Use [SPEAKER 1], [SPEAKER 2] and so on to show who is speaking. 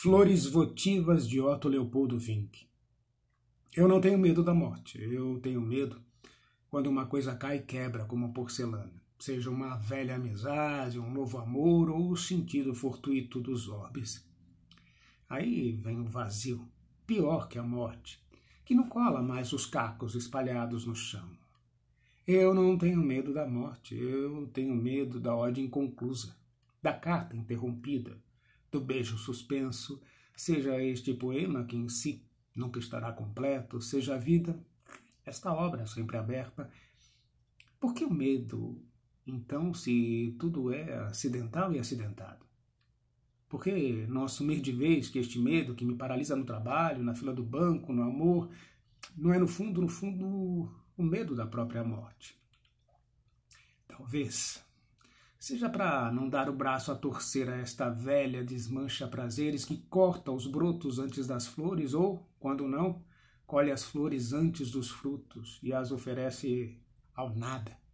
[SPEAKER 1] Flores votivas de Otto Leopoldo Vink. Eu não tenho medo da morte, eu tenho medo quando uma coisa cai e quebra como porcelana, seja uma velha amizade, um novo amor ou o sentido fortuito dos orbes. Aí vem o vazio, pior que a morte, que não cola mais os cacos espalhados no chão. Eu não tenho medo da morte, eu tenho medo da ordem inconclusa, da carta interrompida, do beijo suspenso, seja este poema que em si nunca estará completo, seja a vida, esta obra sempre aberta. Por que o medo, então, se tudo é acidental e acidentado? Porque não assumir de vez que este medo que me paralisa no trabalho, na fila do banco, no amor, não é no fundo, no fundo, o medo da própria morte? Talvez seja para não dar o braço a torcer a esta velha desmancha prazeres que corta os brotos antes das flores, ou, quando não, colhe as flores antes dos frutos e as oferece ao nada.